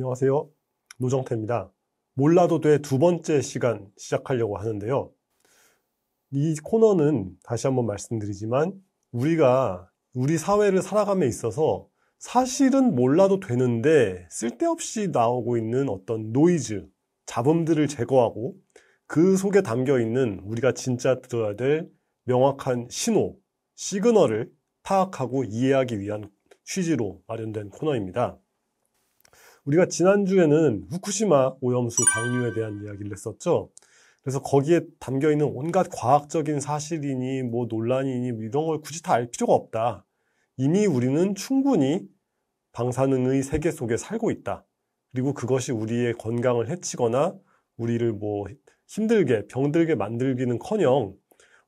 안녕하세요. 노정태입니다. 몰라도 돼 두 번째 시간 시작하려고 하는데요. 이 코너는 다시 한번 말씀드리지만 우리가 우리 사회를 살아감에 있어서 사실은 몰라도 되는데 쓸데없이 나오고 있는 어떤 노이즈, 잡음들을 제거하고 그 속에 담겨 있는 우리가 진짜 들어야 될 명확한 신호, 시그널을 파악하고 이해하기 위한 취지로 마련된 코너입니다. 우리가 지난주에는 후쿠시마 오염수 방류에 대한 이야기를 했었죠. 그래서 거기에 담겨 있는 온갖 과학적인 사실이니 뭐 논란이니 뭐 이런 걸 굳이 다 알 필요가 없다. 이미 우리는 충분히 방사능의 세계 속에 살고 있다. 그리고 그것이 우리의 건강을 해치거나 우리를 뭐 힘들게 병들게 만들기는 커녕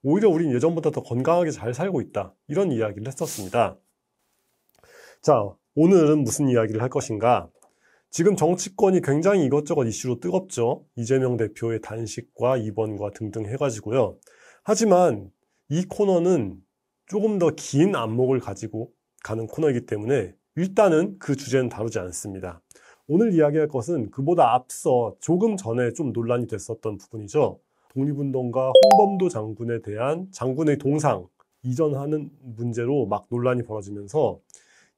오히려 우린 예전보다 더 건강하게 잘 살고 있다. 이런 이야기를 했었습니다. 자, 오늘은 무슨 이야기를 할 것인가? 지금 정치권이 굉장히 이것저것 이슈로 뜨겁죠. 이재명 대표의 단식과 입원과 등등 해가지고요. 하지만 이 코너는 조금 더 긴 안목을 가지고 가는 코너이기 때문에 일단은 그 주제는 다루지 않습니다. 오늘 이야기할 것은 그보다 앞서 조금 전에 좀 논란이 됐었던 부분이죠. 독립운동가 홍범도 장군에 대한 장군의 동상 이전하는 문제로 막 논란이 벌어지면서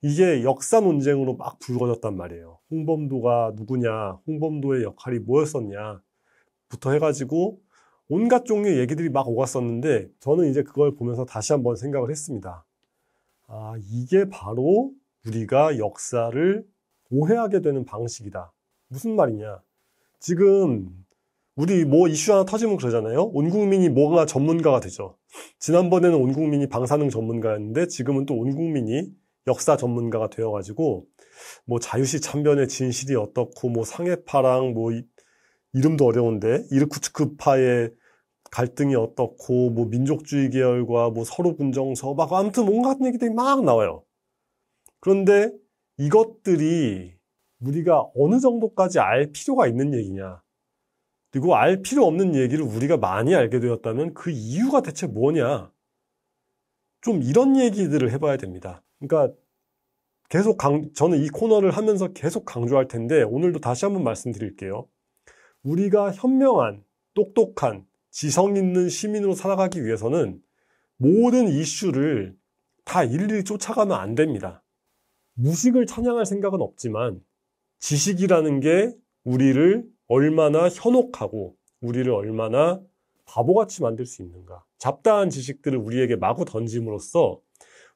이게 역사 논쟁으로 막 불거졌단 말이에요. 홍범도가 누구냐, 홍범도의 역할이 뭐였었냐, 부터 해가지고 온갖 종류의 얘기들이 막 오갔었는데 저는 이제 그걸 보면서 다시 한번 생각을 했습니다. 아, 이게 바로 우리가 역사를 오해하게 되는 방식이다. 무슨 말이냐. 지금 우리 뭐 이슈 하나 터지면 그러잖아요. 온 국민이 뭐가 전문가가 되죠. 지난번에는 온 국민이 방사능 전문가였는데 지금은 또 온 국민이 역사 전문가가 되어가지고 뭐 자유시 참변의 진실이 어떻고 뭐 상해파랑 뭐 이름도 이 어려운데 이르쿠츠크파의 갈등이 어떻고 뭐 민족주의 계열과 뭐 서로 분정서 막 아무튼 뭔가 같은 얘기들이 막 나와요. 그런데 이것들이 우리가 어느 정도까지 알 필요가 있는 얘기냐. 그리고 알 필요 없는 얘기를 우리가 많이 알게 되었다면 그 이유가 대체 뭐냐. 좀 이런 얘기들을 해봐야 됩니다. 그러니까 계속 강, 저는 이 코너를 하면서 계속 강조할 텐데 오늘도 다시 한번 말씀드릴게요. 우리가 현명한, 똑똑한, 지성 있는 시민으로 살아가기 위해서는 모든 이슈를 다 일일이 쫓아가면 안 됩니다. 무식을 찬양할 생각은 없지만 지식이라는 게 우리를 얼마나 현혹하고 우리를 얼마나 바보같이 만들 수 있는가? 잡다한 지식들을 우리에게 마구 던짐으로써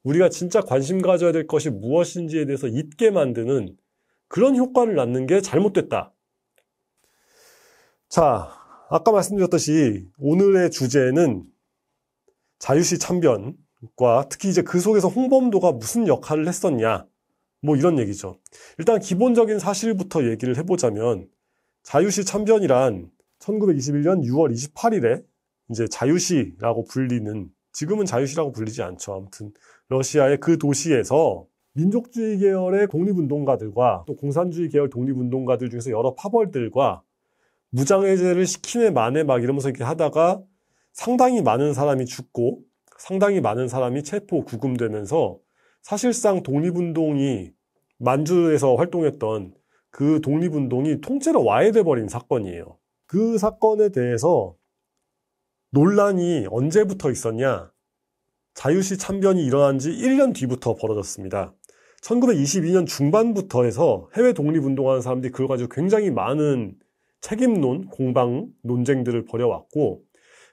우리가 진짜 관심 가져야 될 것이 무엇인지에 대해서 잊게 만드는 그런 효과를 낳는 게 잘못됐다. 자, 아까 말씀드렸듯이 오늘의 주제는 자유시 참변과 특히 이제 그 속에서 홍범도가 무슨 역할을 했었냐. 뭐 이런 얘기죠. 일단 기본적인 사실부터 얘기를 해보자면 자유시 참변이란 1921년 6월 28일에 이제 자유시라고 불리는 지금은 자유시라고 불리지 않죠. 아무튼 러시아의 그 도시에서 민족주의 계열의 독립운동가들과 또 공산주의 계열 독립운동가들 중에서 여러 파벌들과 무장해제를 시키네 만에 막 이러면서 이렇게 하다가 상당히 많은 사람이 죽고 상당히 많은 사람이 체포 구금되면서 사실상 독립운동이 만주에서 활동했던 그 독립운동이 통째로 와해돼버린 사건이에요. 그 사건에 대해서 논란이 언제부터 있었냐? 자유시 참변이 일어난 지 1년 뒤부터 벌어졌습니다. 1922년 중반부터 해서 해외 독립운동하는 사람들이 그걸 가지고 굉장히 많은 책임론, 공방 논쟁들을 벌여왔고,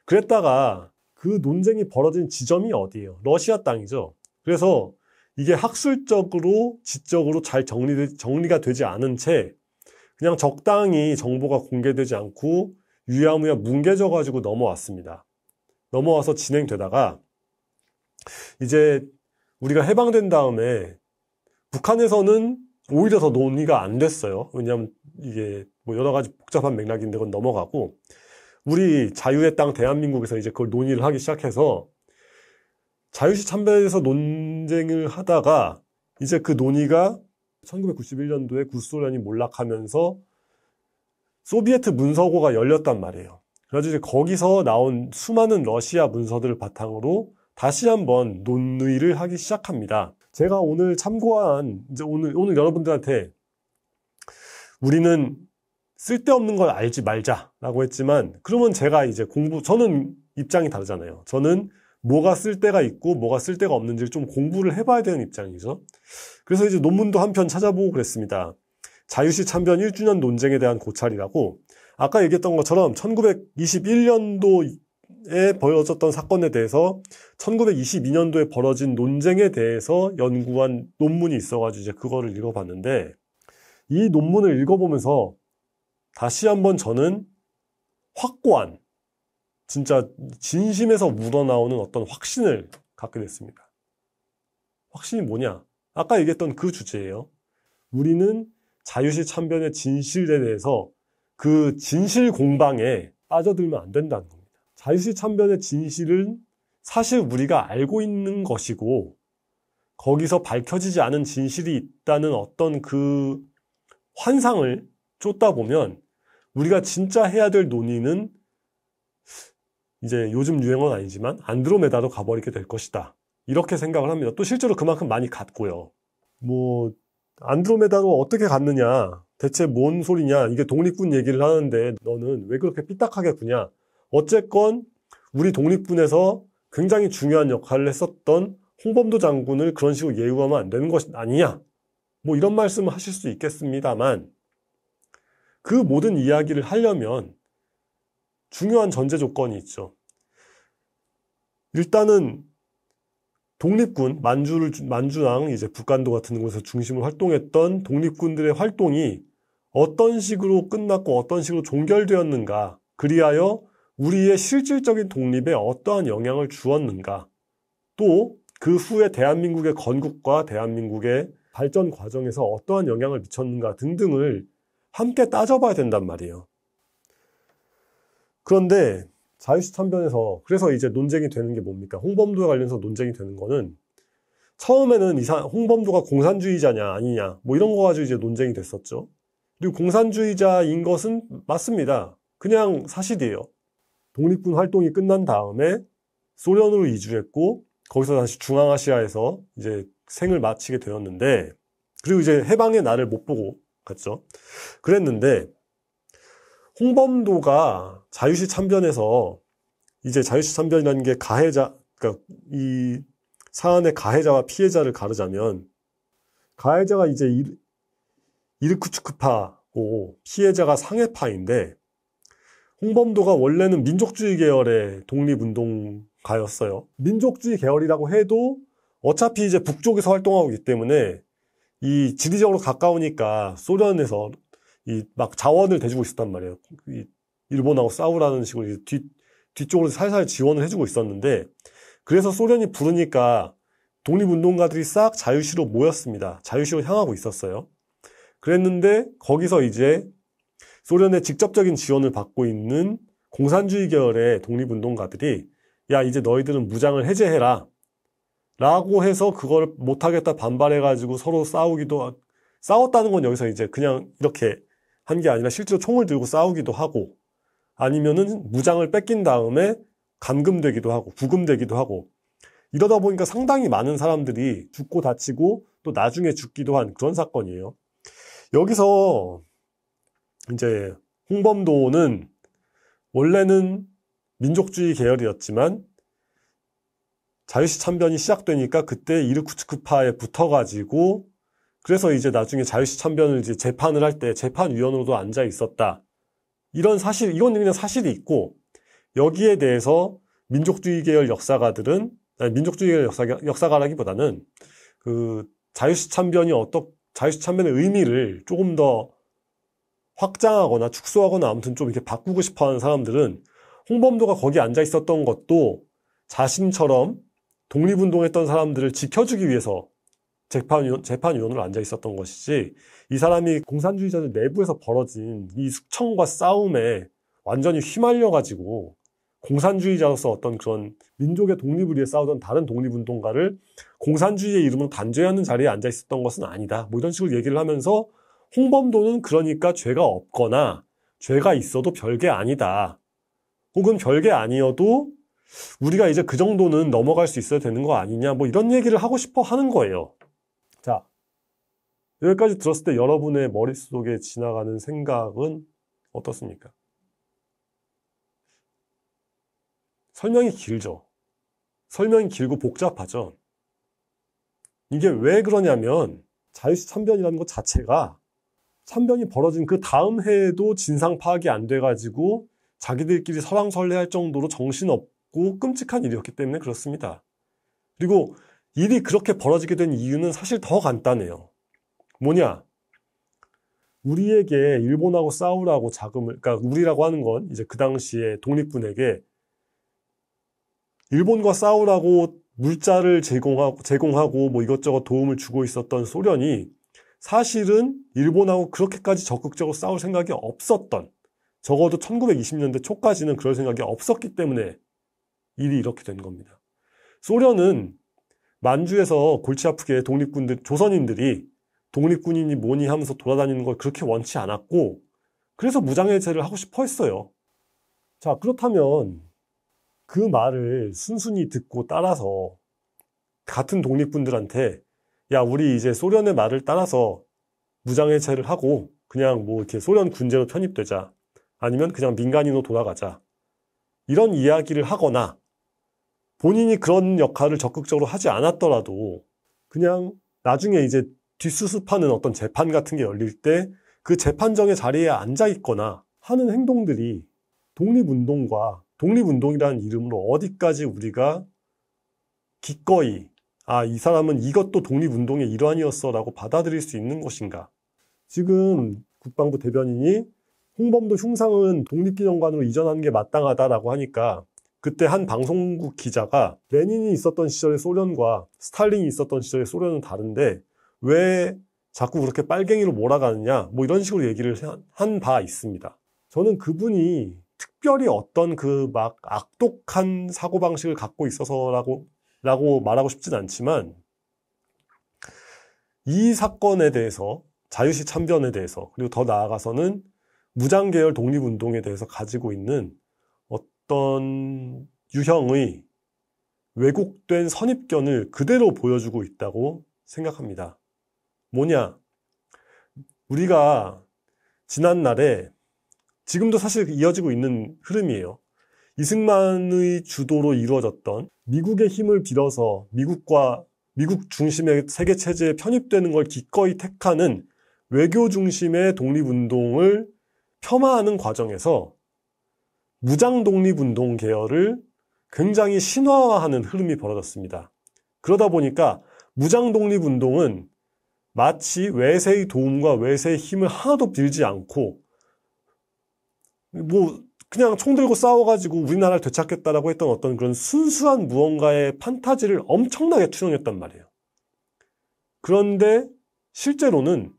그랬다가 그 논쟁이 벌어진 지점이 어디예요? 러시아 땅이죠. 그래서 이게 학술적으로, 지적으로 잘 정리, 정리가 되지 않은 채 그냥 적당히 정보가 공개되지 않고 유야무야 뭉개져 가지고 넘어왔습니다. 넘어와서 진행되다가 이제 우리가 해방된 다음에 북한에서는 오히려 더 논의가 안 됐어요. 왜냐하면 이게 뭐 여러 가지 복잡한 맥락인데 그건 넘어가고 우리 자유의 땅 대한민국에서 이제 그걸 논의를 하기 시작해서 자유시 참배에서 논쟁을 하다가 이제 그 논의가 1991년도에 구소련이 몰락하면서 소비에트 문서고가 열렸단 말이에요. 그래서 이제 거기서 나온 수많은 러시아 문서들을 바탕으로 다시 한번 논의를 하기 시작합니다. 제가 오늘 참고한 이제 오늘 오늘 여러분들한테 우리는 쓸데없는 걸 알지 말자라고 했지만 그러면 제가 이제 공부 저는 입장이 다르잖아요. 저는 뭐가 쓸데가 있고 뭐가 쓸데가 없는지를 좀 공부를 해봐야 되는 입장이죠. 그래서 이제 논문도 한 편 찾아보고 그랬습니다. 자유시 참변 1주년 논쟁에 대한 고찰이라고 아까 얘기했던 것처럼 1921년도에 벌어졌던 사건에 대해서 1922년도에 벌어진 논쟁에 대해서 연구한 논문이 있어가지고 이제 그거를 읽어봤는데 이 논문을 읽어보면서 다시 한번 저는 확고한 진짜 진심에서 묻어나오는 어떤 확신을 갖게 됐습니다. 확신이 뭐냐? 아까 얘기했던 그 주제예요. 우리는 자유시 참변의 진실에 대해서 그 진실 공방에 빠져들면 안 된다는 겁니다. 자유시 참변의 진실은 사실 우리가 알고 있는 것이고 거기서 밝혀지지 않은 진실이 있다는 어떤 그 환상을 쫓다 보면 우리가 진짜 해야 될 논의는 이제 요즘 유행은 아니지만 안드로메다로 가버리게 될 것이다. 이렇게 생각을 합니다. 또 실제로 그만큼 많이 갔고요. 뭐 안드로메다로 어떻게 갔느냐 대체 뭔 소리냐 이게 독립군 얘기를 하는데 너는 왜 그렇게 삐딱하게 구냐 어쨌건 우리 독립군에서 굉장히 중요한 역할을 했었던 홍범도 장군을 그런 식으로 예우하면 안 되는 것이 아니냐 뭐 이런 말씀을 하실 수 있겠습니다만 그 모든 이야기를 하려면 중요한 전제 조건이 있죠. 일단은 독립군, 만주를, 만주랑 이제 북간도 같은 곳에서 중심으로 활동했던 독립군들의 활동이 어떤 식으로 끝났고 어떤 식으로 종결되었는가, 그리하여 우리의 실질적인 독립에 어떠한 영향을 주었는가, 또 그 후에 대한민국의 건국과 대한민국의 발전 과정에서 어떠한 영향을 미쳤는가 등등을 함께 따져봐야 된단 말이에요. 그런데 자유시 참변에서 그래서 이제 논쟁이 되는 게 뭡니까? 홍범도에 관련해서 논쟁이 되는 거는 처음에는 이사, 홍범도가 공산주의자냐 아니냐 뭐 이런 거 가지고 이제 논쟁이 됐었죠. 그리고 공산주의자인 것은 맞습니다. 그냥 사실이에요. 독립군 활동이 끝난 다음에 소련으로 이주했고 거기서 다시 중앙아시아에서 이제 생을 마치게 되었는데 그리고 이제 해방의 날을 못 보고 갔죠. 그랬는데 홍범도가 자유시 참변에서 이제 자유시 참변이라는 게 가해자, 그러니까 이 사안의 가해자와 피해자를 가르자면 가해자가 이제 이르, 이르쿠츠크파고 피해자가 상해파인데 홍범도가 원래는 민족주의 계열의 독립운동가였어요. 민족주의 계열이라고 해도 어차피 이제 북쪽에서 활동하고 있기 때문에 이 지리적으로 가까우니까 소련에서 이막 자원을 대주고 있었단 말이에요. 이 일본하고 싸우라는 식으로 뒤, 뒤쪽으로 살살 지원을 해주고 있었는데 그래서 소련이 부르니까 독립운동가들이 싹 자유시로 모였습니다. 자유시로 향하고 있었어요. 그랬는데 거기서 이제 소련의 직접적인 지원을 받고 있는 공산주의 계열의 독립운동가들이 야 이제 너희들은 무장을 해제해라 라고 해서 그걸 못하겠다 반발해가지고 서로 싸우기도 싸웠다는 건 여기서 이제 그냥 이렇게 한게 아니라 실제로 총을 들고 싸우기도 하고 아니면은 무장을 뺏긴 다음에 감금되기도 하고 부금되기도 하고 이러다 보니까 상당히 많은 사람들이 죽고 다치고 또 나중에 죽기도 한 그런 사건이에요. 여기서 이제 홍범도는 원래는 민족주의 계열이었지만 자유시 참변이 시작되니까 그때 이르쿠츠크파에 붙어가지고 그래서 이제 나중에 자유시 참변을 이제 재판을 할 때 재판위원으로도 앉아 있었다. 이런 사실, 이건 그냥 사실이 있고, 여기에 대해서 민족주의 계열 역사가들은, 아니, 민족주의 계열 역사, 역사가라기보다는, 그, 자유시 참변이 어떻, 자유시 참변의 의미를 조금 더 확장하거나 축소하거나 아무튼 좀 이렇게 바꾸고 싶어 하는 사람들은 홍범도가 거기 앉아 있었던 것도 자신처럼 독립운동했던 사람들을 지켜주기 위해서 재판위원, 재판위원으로 앉아 있었던 것이지 이 사람이 공산주의자들 내부에서 벌어진 이 숙청과 싸움에 완전히 휘말려가지고 공산주의자로서 어떤 그런 민족의 독립을 위해 싸우던 다른 독립운동가를 공산주의의 이름으로 단죄하는 자리에 앉아 있었던 것은 아니다. 뭐 이런 식으로 얘기를 하면서 홍범도는 그러니까 죄가 없거나 죄가 있어도 별게 아니다. 혹은 별게 아니어도 우리가 이제 그 정도는 넘어갈 수 있어야 되는 거 아니냐 뭐 이런 얘기를 하고 싶어 하는 거예요. 여기까지 들었을 때 여러분의 머릿속에 지나가는 생각은 어떻습니까? 설명이 길죠. 설명이 길고 복잡하죠. 이게 왜 그러냐면 자유시 참변이라는 것 자체가 참변이 벌어진 그 다음 해에도 진상 파악이 안 돼가지고 자기들끼리 서랑설레할 정도로 정신없고 끔찍한 일이었기 때문에 그렇습니다. 그리고 일이 그렇게 벌어지게 된 이유는 사실 더 간단해요. 뭐냐? 우리에게 일본하고 싸우라고 자금을, 그러니까 우리라고 하는 건 이제 그 당시에 독립군에게 일본과 싸우라고 물자를 제공하고, 제공하고 뭐 이것저것 도움을 주고 있었던 소련이 사실은 일본하고 그렇게까지 적극적으로 싸울 생각이 없었던, 적어도 1920년대 초까지는 그럴 생각이 없었기 때문에 일이 이렇게 된 겁니다. 소련은 만주에서 골치 아프게 독립군들, 조선인들이 독립군인이 뭐니 하면서 돌아다니는 걸 그렇게 원치 않았고 그래서 무장해제를 하고 싶어 했어요. 자 그렇다면 그 말을 순순히 듣고 따라서 같은 독립군들한테 야 우리 이제 소련의 말을 따라서 무장해제를 하고 그냥 뭐 이렇게 소련 군제로 편입되자 아니면 그냥 민간인으로 돌아가자 이런 이야기를 하거나 본인이 그런 역할을 적극적으로 하지 않았더라도 그냥 나중에 이제 뒷수습하는 어떤 재판 같은 게 열릴 때 그 재판정의 자리에 앉아 있거나 하는 행동들이 독립운동과 독립운동이라는 이름으로 어디까지 우리가 기꺼이 아, 이 사람은 이것도 독립운동의 일환이었어 라고 받아들일 수 있는 것인가. 지금 국방부 대변인이 홍범도 흉상은 독립기념관으로 이전하는 게 마땅하다라고 하니까 그때 한 방송국 기자가 레닌이 있었던 시절의 소련과 스탈린이 있었던 시절의 소련은 다른데 왜 자꾸 그렇게 빨갱이로 몰아가느냐 뭐 이런 식으로 얘기를 한 바 있습니다. 저는 그분이 특별히 어떤 그 막 악독한 사고방식을 갖고 있어서라고 라고 말하고 싶진 않지만 이 사건에 대해서 자유시 참변에 대해서 그리고 더 나아가서는 무장계열 독립운동에 대해서 가지고 있는 어떤 유형의 왜곡된 선입견을 그대로 보여주고 있다고 생각합니다. 뭐냐? 우리가 지난날에 지금도 사실 이어지고 있는 흐름이에요. 이승만의 주도로 이루어졌던 미국의 힘을 빌어서 미국과 미국 중심의 세계 체제에 편입되는 걸 기꺼이 택하는 외교 중심의 독립운동을 폄하하는 과정에서 무장 독립운동 계열을 굉장히 신화화하는 흐름이 벌어졌습니다. 그러다 보니까 무장 독립운동은 마치 외세의 도움과 외세의 힘을 하나도 빌지 않고 뭐 그냥 총 들고 싸워가지고 우리나라를 되찾겠다라고 했던 어떤 그런 순수한 무언가의 판타지를 엄청나게 투영했단 말이에요. 그런데 실제로는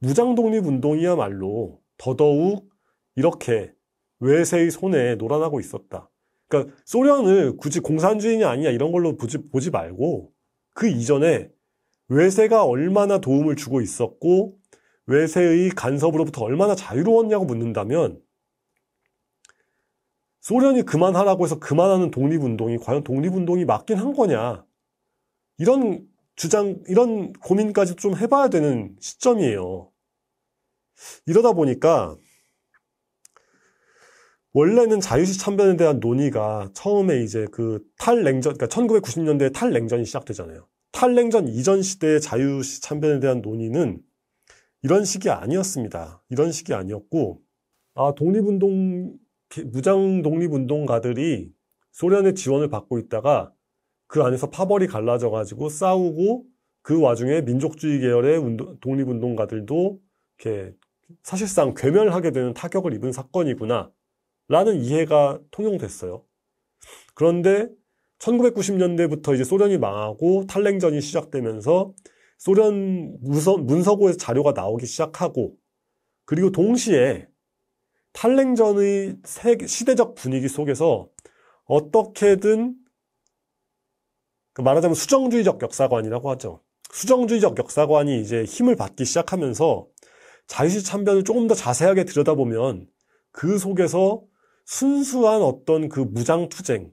무장 독립 운동이야말로 더더욱 이렇게 외세의 손에 놀아나고 있었다. 그러니까 소련을 굳이 공산주의냐 아니냐 이런 걸로 보지, 보지 말고 그 이전에 외세가 얼마나 도움을 주고 있었고 외세의 간섭으로부터 얼마나 자유로웠냐고 묻는다면 소련이 그만하라고 해서 그만하는 독립운동이 과연 독립운동이 맞긴 한 거냐 이런 주장 이런 고민까지 좀 해봐야 되는 시점이에요. 이러다 보니까 원래는 자유시 참변에 대한 논의가 처음에 이제 그 탈냉전, 그러니까 1990년대 에 탈냉전이 시작되잖아요. 탈냉전 이전 시대의 자유 참변에 대한 논의는 이런 식이 아니었습니다. 이런 식이 아니었고, 아, 독립운동, 무장 독립운동가들이 소련의 지원을 받고 있다가 그 안에서 파벌이 갈라져가지고 싸우고 그 와중에 민족주의 계열의 운동, 독립운동가들도 이렇게 사실상 괴멸하게 되는 타격을 입은 사건이구나 라는 이해가 통용됐어요. 그런데 1990년대부터 이제 소련이 망하고 탈냉전이 시작되면서 소련 문서, 문서고에서 자료가 나오기 시작하고 그리고 동시에 탈냉전의 시대적 분위기 속에서 어떻게든 그 말하자면 수정주의적 역사관이라고 하죠. 수정주의적 역사관이 이제 힘을 받기 시작하면서 자유시 참변을 조금 더 자세하게 들여다보면 그 속에서 순수한 어떤 그 무장투쟁,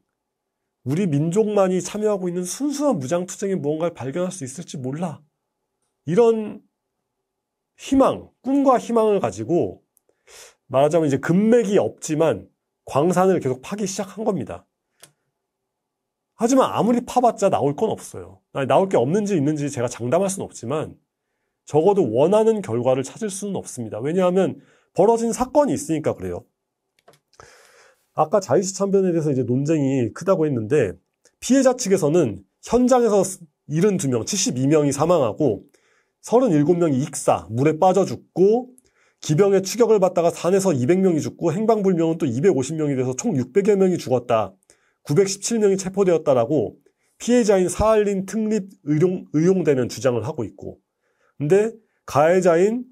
우리 민족만이 참여하고 있는 순수한 무장투쟁이 무언가를 발견할 수 있을지 몰라. 이런 희망, 꿈과 희망을 가지고 말하자면 이제 금맥이 없지만 광산을 계속 파기 시작한 겁니다. 하지만 아무리 파봤자 나올 건 없어요. 나올 게 없는지 있는지 제가 장담할 수는 없지만 적어도 원하는 결과를 찾을 수는 없습니다. 왜냐하면 벌어진 사건이 있으니까 그래요. 아까 자유시 참변에 대해서 이제 논쟁이 크다고 했는데 피해자 측에서는 현장에서 72명, 72명이 사망하고 37명이 익사, 물에 빠져 죽고 기병의 추격을 받다가 산에서 200명이 죽고 행방불명은 또 250명이 돼서 총 600여 명이 죽었다. 917명이 체포되었다라고 피해자인 사할린 특립 의용, 의용되는 주장을 하고 있고 근데 가해자인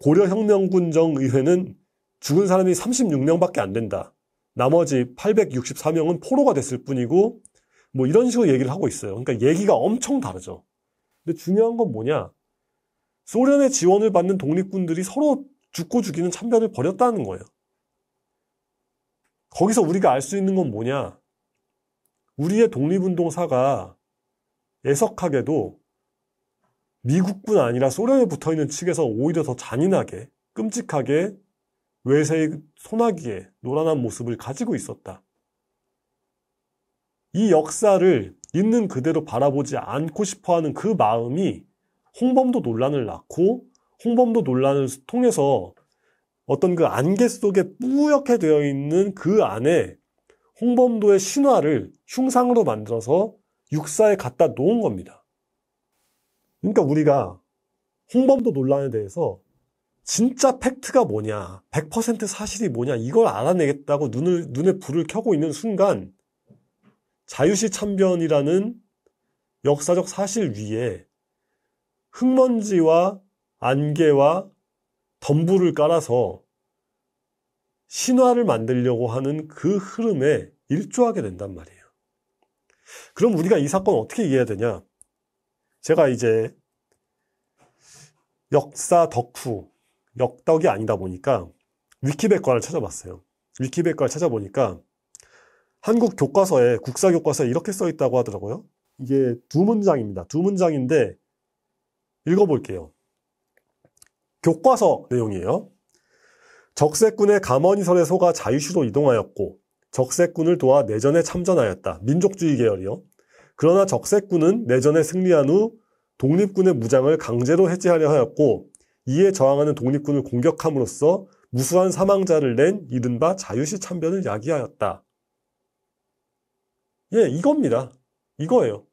고려혁명군정의회는 죽은 사람이 36명밖에 안 된다. 나머지 864명은 포로가 됐을 뿐이고 뭐 이런 식으로 얘기를 하고 있어요. 그러니까 얘기가 엄청 다르죠. 근데 중요한 건 뭐냐? 소련의 지원을 받는 독립군들이 서로 죽고 죽이는 참변을 벌였다는 거예요. 거기서 우리가 알 수 있는 건 뭐냐? 우리의 독립운동사가 애석하게도 미국뿐 아니라 소련에 붙어 있는 측에서 오히려 더 잔인하게, 끔찍하게 외세의 소나기에 노란한 모습을 가지고 있었다. 이 역사를 있는 그대로 바라보지 않고 싶어 하는 그 마음이 홍범도 논란을 낳고 홍범도 논란을 통해서 어떤 그 안개 속에 뿌옇게 되어 있는 그 안에 홍범도의 신화를 흉상으로 만들어서 육사에 갖다 놓은 겁니다. 그러니까 우리가 홍범도 논란에 대해서 진짜 팩트가 뭐냐, 100% 사실이 뭐냐, 이걸 알아내겠다고 눈을, 눈에 불을 켜고 있는 순간, 자유시 참변이라는 역사적 사실 위에 흙먼지와 안개와 덤불을 깔아서 신화를 만들려고 하는 그 흐름에 일조하게 된단 말이에요. 그럼 우리가 이 사건 어떻게 이해해야 되냐? 제가 이제 역사 덕후, 역덕이 아니다 보니까 위키백과를 찾아봤어요. 위키백과를 찾아보니까 한국 교과서에 국사 교과서에 이렇게 써 있다고 하더라고요. 이게 두 문장입니다. 두 문장인데 읽어볼게요. 교과서 내용이에요. 적색군의 감언이설의 소가 자유시로 이동하였고 적색군을 도와 내전에 참전하였다. 민족주의 계열이요. 그러나 적색군은 내전에 승리한 후 독립군의 무장을 강제로 해제하려 하였고 이에 저항하는 독립군을 공격함으로써 무수한 사망자를 낸 이른바 자유시 참변을 야기하였다. 예, 이겁니다. 이거예요.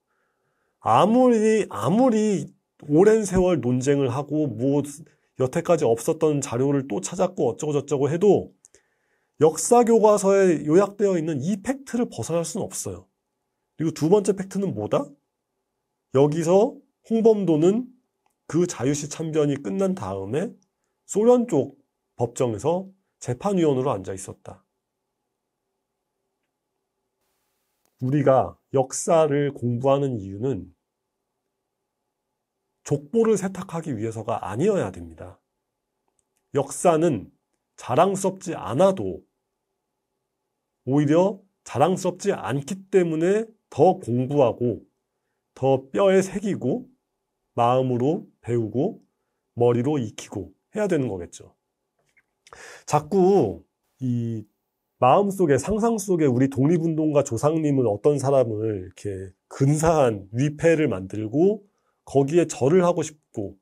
아무리, 아무리 오랜 세월 논쟁을 하고 뭐 여태까지 없었던 자료를 또 찾았고 어쩌고저쩌고 해도 역사 교과서에 요약되어 있는 이 팩트를 벗어날 수는 없어요. 그리고 두 번째 팩트는 뭐다? 여기서 홍범도는 그 자유시 참변이 끝난 다음에 소련 쪽 법정에서 재판위원으로 앉아 있었다. 우리가 역사를 공부하는 이유는 족보를 세탁하기 위해서가 아니어야 됩니다. 역사는 자랑스럽지 않아도 오히려 자랑스럽지 않기 때문에 더 공부하고 더 뼈에 새기고 마음으로 배우고 머리로 익히고 해야 되는 거겠죠. 자꾸 이 마음 속에 상상 속에 우리 독립운동가 조상님은 어떤 사람을 이렇게 근사한 위패를 만들고 거기에 절을 하고 싶고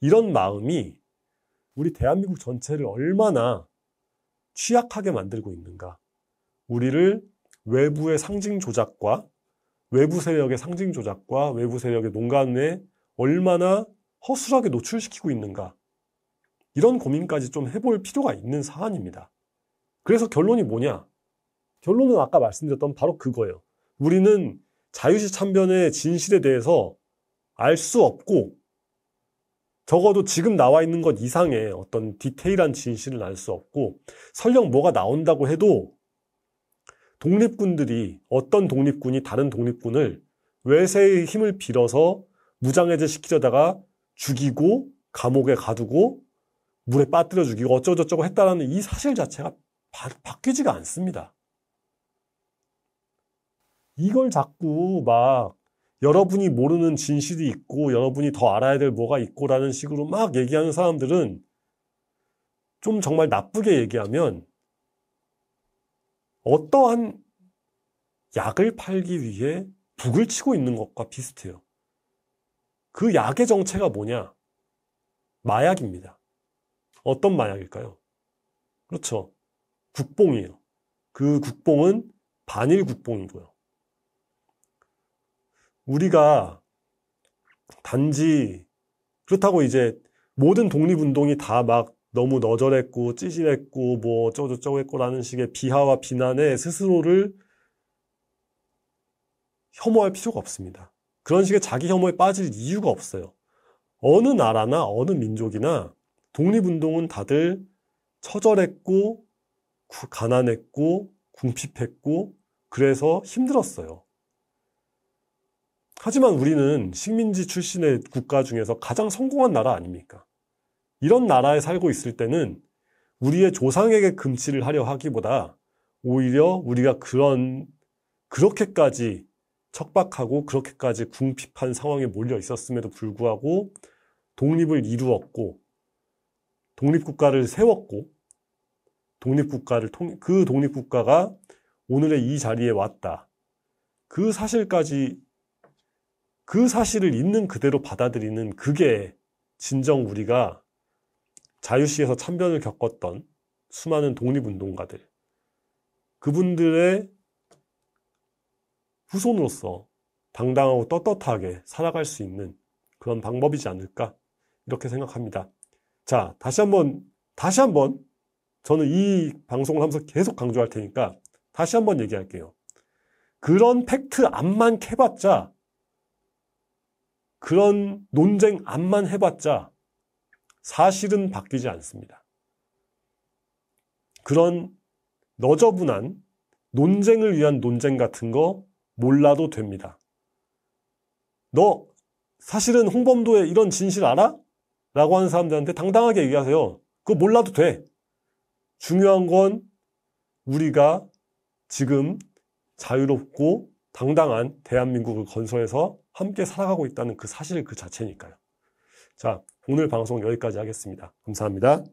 이런 마음이 우리 대한민국 전체를 얼마나 취약하게 만들고 있는가. 우리를 외부의 상징 조작과 외부 세력의 상징 조작과 외부 세력의 농간에 얼마나 허술하게 노출시키고 있는가? 이런 고민까지 좀 해볼 필요가 있는 사안입니다. 그래서 결론이 뭐냐? 결론은 아까 말씀드렸던 바로 그거예요. 우리는 자유시 참변의 진실에 대해서 알 수 없고 적어도 지금 나와 있는 것 이상의 어떤 디테일한 진실을알 수 없고 설령 뭐가 나온다고 해도 독립군들이 어떤 독립군이 다른 독립군을 외세의 힘을 빌어서 무장해제 시키려다가 죽이고 감옥에 가두고 물에 빠뜨려 죽이고 어쩌고저쩌고 했다라는 이 사실 자체가 바, 바뀌지가 않습니다. 이걸 자꾸 막 여러분이 모르는 진실이 있고 여러분이 더 알아야 될 뭐가 있고라는 식으로 막 얘기하는 사람들은 좀 정말 나쁘게 얘기하면 어떠한 약을 팔기 위해 북을 치고 있는 것과 비슷해요. 그 약의 정체가 뭐냐? 마약입니다. 어떤 마약일까요? 그렇죠. 국뽕이에요. 그 국뽕은 반일 국뽕이고요. 우리가 단지 그렇다고 이제 모든 독립운동이 다 막 너무 너절했고 찌질했고 뭐 어쩌고저쩌고 했고라는 식의 비하와 비난에 스스로를 혐오할 필요가 없습니다. 그런 식의 자기 혐오에 빠질 이유가 없어요. 어느 나라나 어느 민족이나 독립운동은 다들 처절했고 가난했고 궁핍했고 그래서 힘들었어요. 하지만 우리는 식민지 출신의 국가 중에서 가장 성공한 나라 아닙니까? 이런 나라에 살고 있을 때는 우리의 조상에게 금치를 하려 하기보다 오히려 우리가 그런 그렇게까지 척박하고 그렇게까지 궁핍한 상황에 몰려 있었음에도 불구하고 독립을 이루었고 독립국가를 세웠고 독립국가를 통, 그 독립국가가 오늘의 이 자리에 왔다. 그 사실까지 그 사실을 있는 그대로 받아들이는 그게 진정 우리가 자유시에서 참변을 겪었던 수많은 독립운동가들 그분들의 후손으로서 당당하고 떳떳하게 살아갈 수 있는 그런 방법이지 않을까 이렇게 생각합니다. 자, 다시 한번 다시 한번 저는 이 방송을 하면서 계속 강조할 테니까 다시 한번 얘기할게요. 그런 팩트 안만 캐봤자 그런 논쟁 안만 해봤자 사실은 바뀌지 않습니다. 그런 너저분한 논쟁을 위한 논쟁 같은 거 몰라도 됩니다. 너 사실은 홍범도의 이런 진실 알아? 라고 하는 사람들한테 당당하게 얘기하세요. 그거 몰라도 돼. 중요한 건 우리가 지금 자유롭고 당당한 대한민국을 건설해서 함께 살아가고 있다는 그 사실 그 자체니까요. 자, 오늘 방송 여기까지 하겠습니다. 감사합니다.